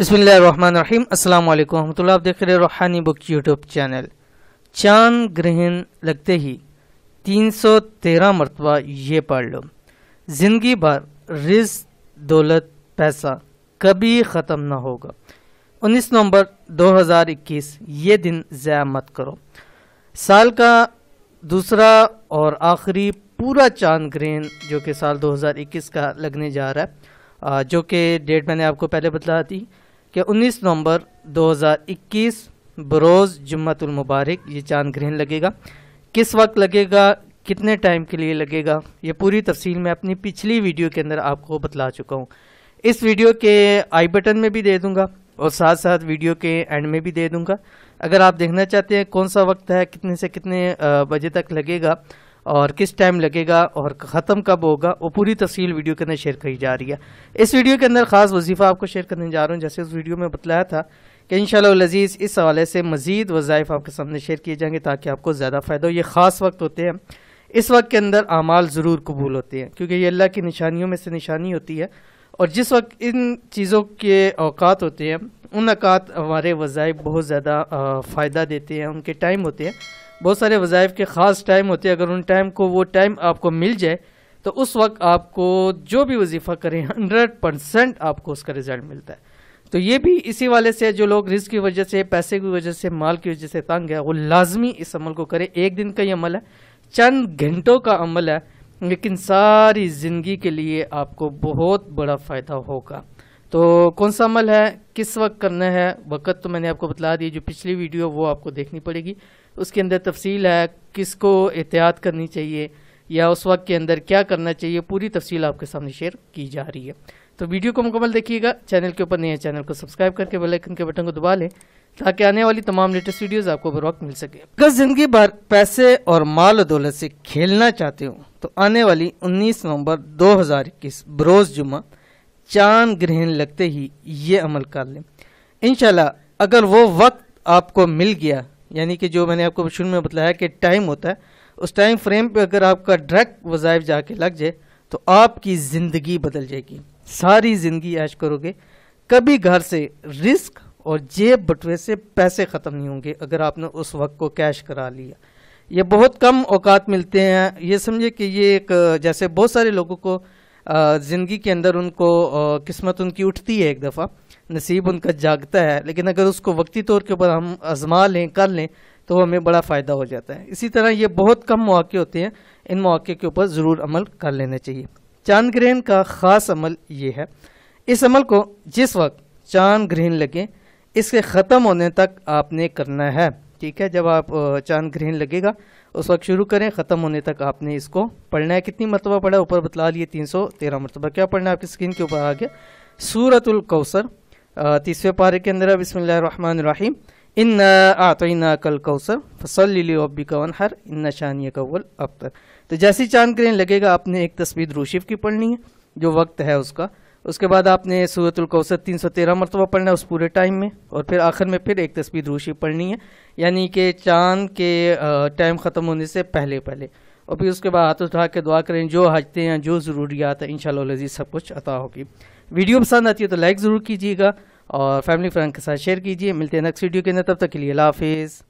بسم اللہ الرحمن الرحیم السلام علیکم ورحمۃ اللہ آپ دیکھ رہے روحانی بک یوٹیوب چینل چاند گرہن لگتے ہی تین سو تیرہ مرتبہ یہ پڑھ لو زندگی بھر رز دولت پیسہ کبھی ختم نہ ہوگا انیس نومبر دو ہزار اکیس یہ دن ضائع مت کرو سال کا دوسرا اور آخری پورا چاند گرہن جو کہ سال دو ہزار اکیس کا لگنے جا رہا ہے جو کہ ڈیٹ میں نے آپ کو پہلے بتلا دی کہ انیس نومبر دو ہزار اکیس بروز جمعت المبارک یہ چاند گرہن لگے گا کس وقت لگے گا کتنے ٹائم کے لیے لگے گا یہ پوری تفصیل میں اپنی پچھلی ویڈیو کے اندر آپ کو بتلا چکا ہوں اس ویڈیو کے آئی بٹن میں بھی دے دوں گا اور ساتھ ساتھ ویڈیو کے اینڈ میں بھی دے دوں گا اگر آپ دیکھنا چاہتے ہیں کون سا وقت ہے کتنے سے کتنے بجے تک لگے گا اور کس ٹائم لگے گا اور ختم کب ہوگا وہ پوری تفصیل ویڈیو کے اندر شیئر کری جا رہی ہے اس ویڈیو کے اندر خاص وظیفہ آپ کو شیئر کرنے جا رہا ہوں جیسے اس ویڈیو میں بتلایا تھا کہ انشاءاللہ العزیز اس حوالے سے مزید وظائف آپ کے سامنے شیئر کیے جائیں گے تاکہ آپ کو زیادہ فائدہ ہو یہ خاص وقت ہوتے ہیں اس وقت کے اندر اعمال ضرور قبول ہوتے ہیں کیونکہ یہ اللہ کی نشانیوں میں سے نشانی ہوتی ہے اور جس وقت ان چیزوں کے اوقات ہوتے ہیں ان اوقات ہمارے وظائف بہت زیادہ فائدہ دیتے ہیں ان کے ٹائم ہوتے ہیں بہت سارے وظائف کے خاص ٹائم ہوتے ہیں اگر ان ٹائم کو وہ ٹائم آپ کو مل جائے تو اس وقت آپ کو جو بھی وظیفہ کریں ہنڈریڈ پرسینٹ آپ کو اس کا رزلٹ ملتا ہے تو یہ بھی اسی والے سے جو لوگ رزق کی وجہ سے پیسے کی وجہ سے مال کی وجہ سے تنگ ہے وہ لازمی اس عمل کو کرے ایک دن کا یہ عمل ہے چند گھنٹوں کا عمل ہے لیکن ساری زندگی کے لیے آپ کو بہت بڑا فائدہ ہوگا تو کون سا عمل ہے کس وقت کرنا ہے وقت تو میں نے آپ کو بتلا دی جو پچھلی ویڈیو وہ آپ کو دیکھنی پڑے گی اس کے اندر تفصیل ہے کس کو احتیاط کرنی چاہیے یا اس وقت کے اندر کیا کرنا چاہیے پوری تفصیل آپ کے سامنے شیئر کی جا رہی ہے تو ویڈیو کو مکمل دیکھیے گا چینل کے اوپر نہیں ہے چینل کو سبسکرائب کر کے کے بٹن کو دبا لیں تاکہ آنے والی تمام لیٹسٹ ویڈیوز آپ کو بروقت مل سکے اگر زندگی بھر پیسے اور مال و دولت سے کھیلنا چاہتے ہوں تو آنے والی انیس نومبر دو ہزار اکیس بروز جمعہ چاند گرہن لگتے ہی یہ عمل کر لیں انشاءاللہ اگر وہ وقت آپ کو مل گیا یعنی کہ جو میں نے آپ کو شروع میں بتلایا کہ ٹائم ہوتا ہے اس ٹائم فریم پہ اگر آپ کا ڈرک وظائف جا کے لگ جائے تو آپ کی زندگی بدل جائے گی ساری زندگی عیش کرو گے کبھی گھر سے رسک اور جیب بٹوے سے پیسے ختم نہیں ہوں گے اگر آپ نے اس وقت کو کیش کرا لیا یہ بہت کم اوقات ملتے ہیں یہ سمجھے کہ یہ ایک جیسے بہت سارے لوگوں کو زندگی کے اندر ان کو قسمت ان کی اٹھتی ہے ایک دفعہ نصیب ان کا جاگتا ہے لیکن اگر اس کو وقتی طور کے اوپر ہم آزما لیں کر لیں تو وہ ہمیں بڑا فائدہ ہو جاتا ہے اسی طرح یہ بہت کم مواقع ہوتے ہیں ان مواقع کے اوپر ضرور عمل کر لینا چاہیے چاند گرہن کا خاص عمل یہ ہے اس عمل کو جس وقت چاند گرہن لگے اس کے ختم ہونے تک آپ نے کرنا ہے ٹھیک ہے جب آپ چاند گرہن لگے گا اس وقت شروع کریں ختم ہونے تک آپ نے اس کو پڑھنا ہے کتنی مرتبہ پڑھا اوپر بتلا لیے تین سو تیرہ مرتبہ کیا پڑھنا ہے آپ کی کے اوپر سورت ال کوثر تیسرے پارے کے اندر بسم اللہ الرحمن الرحیم تو جیسی چاند کریں لگے گا آپ نے ایک تصویر روشیف کی پڑھنی ہے جو وقت ہے اس کا اس کے بعد آپ نے صورت القوثت تین سو تیرہ مرتبہ پڑھنا ہے اس پورے ٹائم میں اور پھر آخر میں پھر ایک تصویر روشی پڑھنی ہے یعنی کہ چاند کے ٹائم ختم ہونے سے پہلے پہلے اور پھر اس کے بعد ہاتھ اٹھا کے دعا کریں جو حاجتیں ہیں جو ضروریات ہیں انشاءاللہ شاء اللہ سب کچھ عطا ہوگی ویڈیو پسند آتی ہے تو لائک ضرور کیجیے گا اور فیملی فرینڈ کے ساتھ شیئر کیجیے ملتے ہیں نیکسٹ ویڈیو کے اندر تب تک کے لیے اللہ حافظ